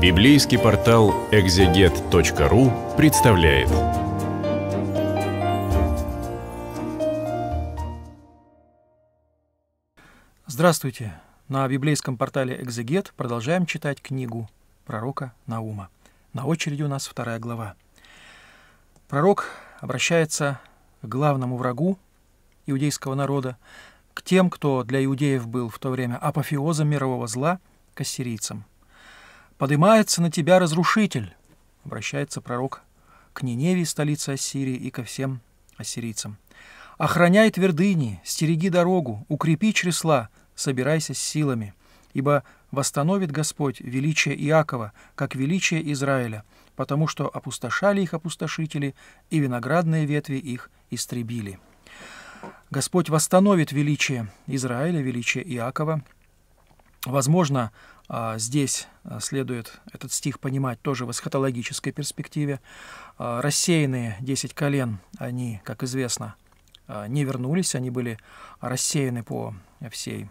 Библейский портал экзегет.ру представляет. Здравствуйте! На библейском портале «Экзегет» продолжаем читать книгу пророка Наума. На очереди у нас вторая глава. Пророк обращается к главному врагу иудейского народа, к тем, кто для иудеев был в то время апофеозом мирового зла, к ассирийцам – Подымается на тебя разрушитель», — обращается пророк к Ниневии, столице Ассирии, и ко всем ассирийцам. «Охраняй твердыни, стереги дорогу, укрепи чресла, собирайся с силами, ибо восстановит Господь величие Иакова, как величие Израиля, потому что опустошали их опустошители, и виноградные ветви их истребили». Господь восстановит величие Израиля, величие Иакова, Возможно, а, здесь а, следует этот стих понимать тоже в эсхатологической перспективе. А, Рассеянные десять колен, они, как известно, не вернулись, они были рассеяны по всей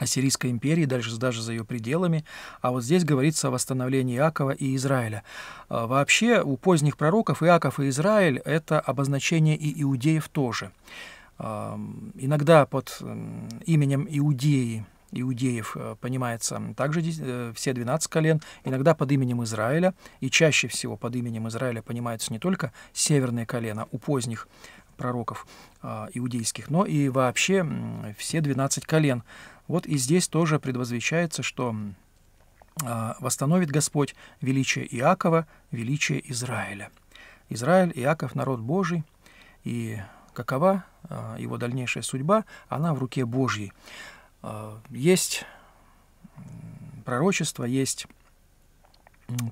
Ассирийской империи, дальше даже за ее пределами. А вот здесь говорится о восстановлении Иакова и Израиля. Вообще у поздних пророков Иаков и Израиль – это обозначение и иудеев тоже. Иногда под именем Иудеи иудеев э, понимается также э, все 12 колен, иногда под именем Израиля, и чаще всего под именем Израиля понимаются не только северное колено у поздних пророков э, иудейских, но и вообще все 12 колен. Вот и здесь тоже предвозвещается, что восстановит Господь величие Иакова, величие Израиля. Израиль, Иаков, народ Божий, и какова его дальнейшая судьба, она в руке Божьей. Э, есть пророчество, есть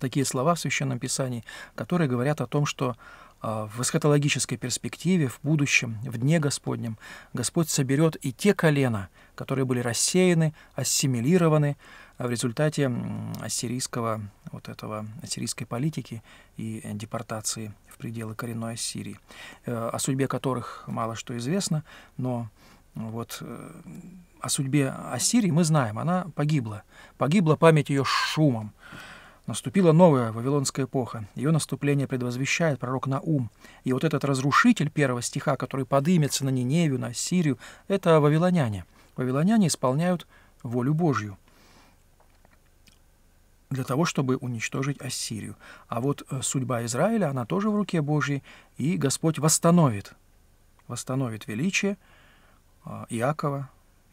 такие слова в Священном Писании, которые говорят о том, что э, в эсхатологической перспективе, в будущем, в Дне Господнем, Господь соберет и те колена, которые были рассеяны, ассимилированы э, в результате ассирийского, вот этого, ассирийской политики и депортации в пределы коренной Ассирии, о судьбе которых мало что известно, но вот о судьбе Ассирии мы знаем, она погибла. Погибла память ее шумом. Наступила новая Вавилонская эпоха. Ее наступление предвозвещает пророк Наум. И вот этот разрушитель первого стиха, который подымется на Ниневию, на Сирию, это вавилоняне. Вавилоняне исполняют волю Божью для того, чтобы уничтожить Ассирию. А вот э, судьба Израиля, она тоже в руке Божьей, и Господь восстановит, восстановит величие э, Иакова,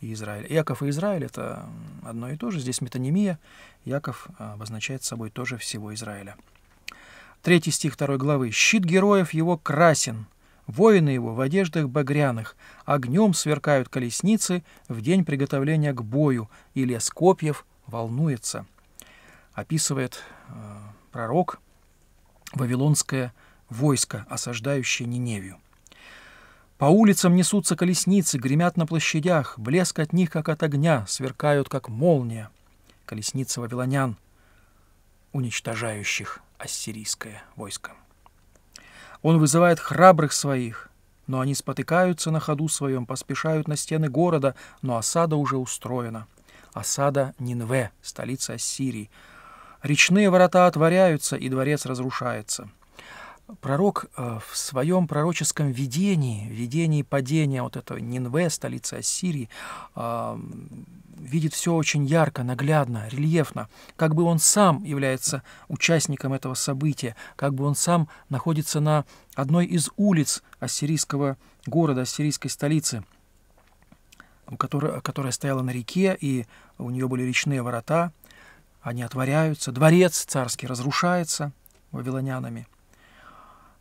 и Израиль. Яков и Израиль — это одно и то же. Здесь метонимия. Яков а, обозначает собой тоже всего Израиля. Третий стих второй главы. «Щит героев его красен, воины его в одеждах багряных, огнем сверкают колесницы в день приготовления к бою, и лес копьев волнуется». Описывает э, пророк вавилонское войско, осаждающее Ниневию. По улицам несутся колесницы, гремят на площадях, блеск от них, как от огня, сверкают, как молния. Колесницы вавилонян, уничтожающих ассирийское войско. Он вызывает храбрых своих, но они спотыкаются на ходу своем, поспешают на стены города, но осада уже устроена. Осада Нинве, столица Ассирии. Речные ворота отворяются, и дворец разрушается пророк э, в своем пророческом видении, видении падения вот этого Нинве, столицы Ассирии, видит все очень ярко, наглядно, рельефно, как бы он сам является участником этого события, как бы он сам находится на одной из улиц ассирийского города, ассирийской столицы, которая, которая стояла на реке, и у нее были речные ворота, они отворяются, дворец царский разрушается вавилонянами –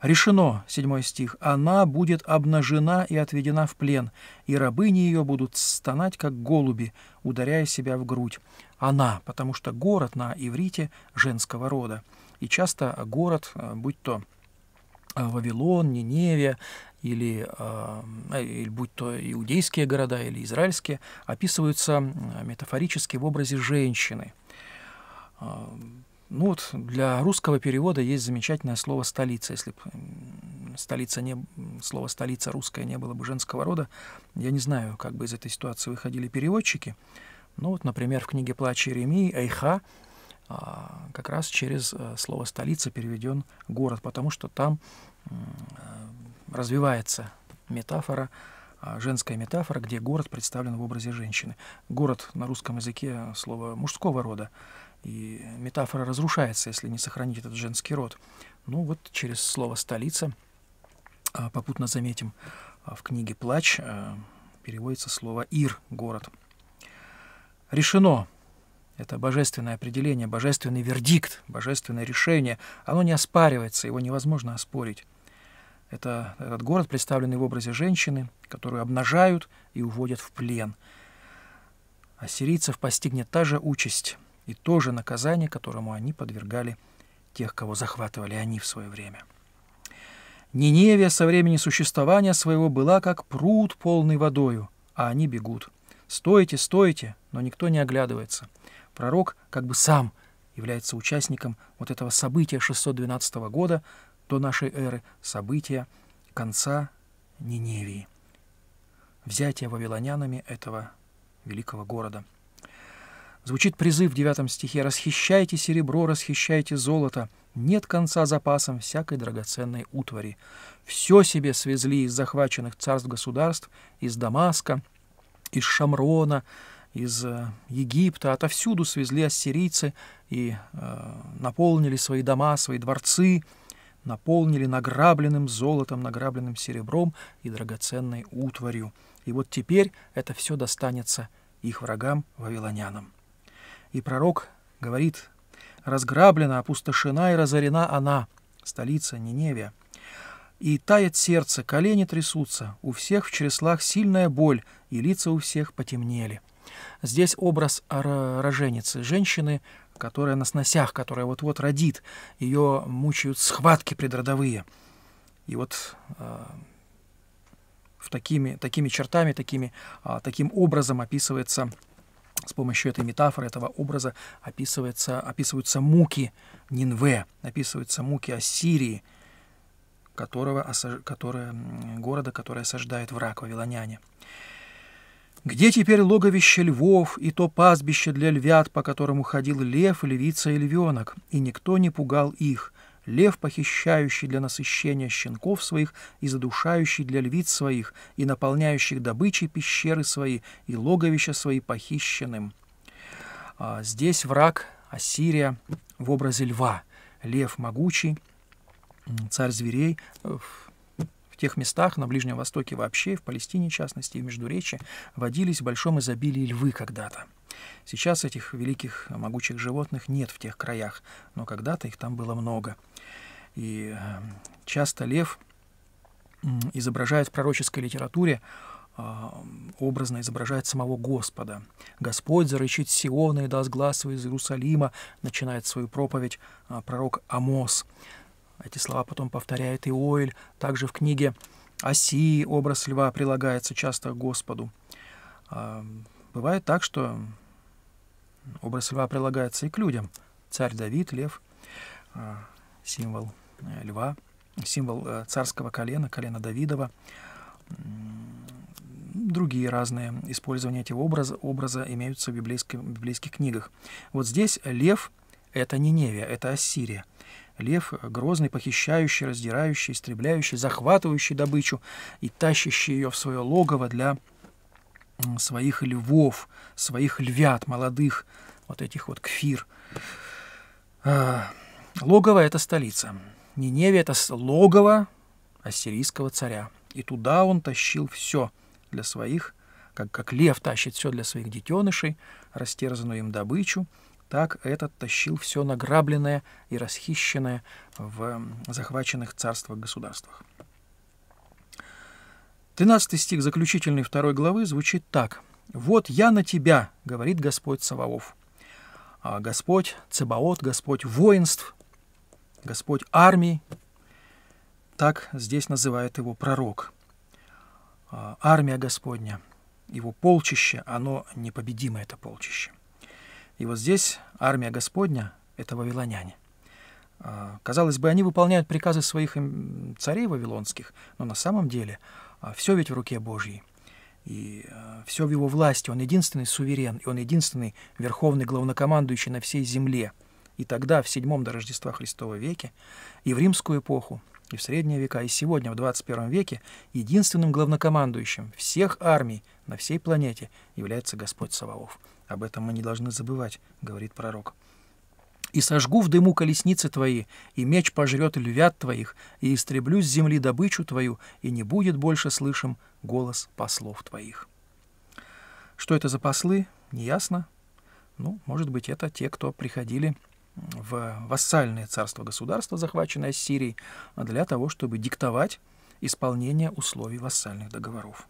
Решено, седьмой стих, она будет обнажена и отведена в плен, и рабыни ее будут стонать, как голуби, ударяя себя в грудь. Она, потому что город на иврите женского рода. И часто город, э, будь то э, Вавилон, Ниневия, или, э, или будь то иудейские города, или израильские, описываются метафорически в образе женщины. Ну вот для русского перевода есть замечательное слово «столица». Если бы столица не, слово «столица» русское не было бы женского рода, я не знаю, как бы из этой ситуации выходили переводчики. Ну вот, например, в книге «Плач Иеремии» Эйха а, как раз через э, слово «столица» переведен город, потому что там э, развивается метафора а, женская метафора, где город представлен в образе женщины. Город на русском языке слово мужского рода, и метафора разрушается, если не сохранить этот женский род. Ну вот через слово «столица» а, попутно заметим, а, в книге «Плач» переводится слово «ир» — «город». Решено это божественное определение, божественный вердикт, божественное решение. Оно не оспаривается, его невозможно оспорить. Это этот город, представленный в образе женщины, которую обнажают и уводят в плен. А сирийцев постигнет та же участь и то же наказание, которому они подвергали тех, кого захватывали они в свое время. Ниневия со времени существования своего была как пруд, полный водою, а они бегут. «Стойте, стойте!» Но никто не оглядывается. Пророк как бы сам является участником вот этого события 612 года, до нашей эры события конца Ниневии, взятие вавилонянами этого великого города. Звучит призыв в девятом стихе «Расхищайте серебро, расхищайте золото, нет конца запасам всякой драгоценной утвари. Все себе свезли из захваченных царств-государств, из Дамаска, из Шамрона, из э, Египта, отовсюду свезли ассирийцы и э, наполнили свои дома, свои дворцы, наполнили награбленным золотом, награбленным серебром и драгоценной утварью. И вот теперь это все достанется их врагам, вавилонянам. И пророк говорит, «Разграблена, опустошена и разорена она, столица Ниневия. И тает сердце, колени трясутся, у всех в чреслах сильная боль, и лица у всех потемнели». Здесь образ роженицы, женщины, которая на сносях, которая вот-вот родит, ее мучают схватки предродовые. И вот э, в такими, такими чертами, такими, э, таким образом описывается, с помощью этой метафоры, этого образа описывается, описываются муки Нинве, описываются муки Ассирии, которого, осаж, которое, города, которое осаждает враг вавилоняне. Где теперь логовище львов и то пастбище для львят, по которому ходил лев, львица и львенок, и никто не пугал их, лев, похищающий для насыщения щенков своих и задушающий для львиц своих, и наполняющих добычей пещеры свои и логовища свои похищенным. А здесь враг Ассирия в образе льва, лев могучий, царь зверей, э, тех местах, на Ближнем Востоке вообще, в Палестине в частности, и в Междуречье, водились в большом изобилии львы когда-то. Сейчас этих великих могучих животных нет в тех краях, но когда-то их там было много. И э, часто лев изображает в пророческой литературе э, образно изображает самого Господа. «Господь зарычит Сиона и даст глаз из Иерусалима», начинает свою проповедь э, пророк Амос. Эти слова потом повторяет и Ойль. Также в книге Оси образ льва прилагается часто к Господу. А, бывает так, что образ льва прилагается и к людям. Царь Давид, лев, а, символ э, льва, символ э, царского колена, колена Давидова. Другие разные использования этих образа, образа имеются в библейских, библейских книгах. Вот здесь лев — это Ниневия, это Ассирия — Лев грозный, похищающий, раздирающий, истребляющий, захватывающий добычу и тащащий ее в свое логово для своих львов, своих львят, молодых, вот этих вот кфир. А, логово — это столица. Ниневия — это логово ассирийского царя. И туда он тащил все для своих, как, как лев тащит все для своих детенышей, растерзанную им добычу — так этот тащил все награбленное и расхищенное в захваченных царствах-государствах. 13 стих заключительной второй главы звучит так. «Вот я на тебя, — говорит Господь Саваоф, а — Господь Цебаот, Господь воинств, Господь армии, так здесь называет его пророк. А, армия Господня, его полчище, оно непобедимо, это полчище. И вот здесь армия Господня — это вавилоняне. А, казалось бы, они выполняют приказы своих царей вавилонских, но на самом деле а, все ведь в руке Божьей. И а, все в его власти. Он единственный суверен, и он единственный верховный главнокомандующий на всей земле. И тогда, в седьмом до Рождества Христова веке, и в римскую эпоху, и в средние века, и сегодня, в 21 веке, единственным главнокомандующим всех армий на всей планете является Господь Саваоф. Об этом мы не должны забывать, говорит пророк. И сожгу в дыму колесницы твои, и меч пожрет львят твоих, и истреблю с земли добычу твою, и не будет больше слышим голос послов твоих. Что это за послы, неясно. Ну, может быть, это те, кто приходили в вассальное царство-государство, захваченное Сирией, для того, чтобы диктовать исполнение условий вассальных договоров.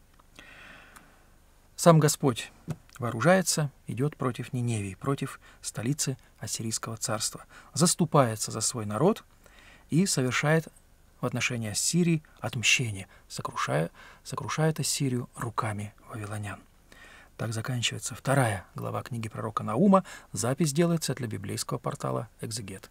Сам Господь вооружается, идет против Ниневии, против столицы Ассирийского царства, заступается за свой народ и совершает в отношении Ассирии отмщение, сокрушая, сокрушает Ассирию руками вавилонян. Так заканчивается вторая глава книги пророка Наума. Запись делается для библейского портала «Экзегет».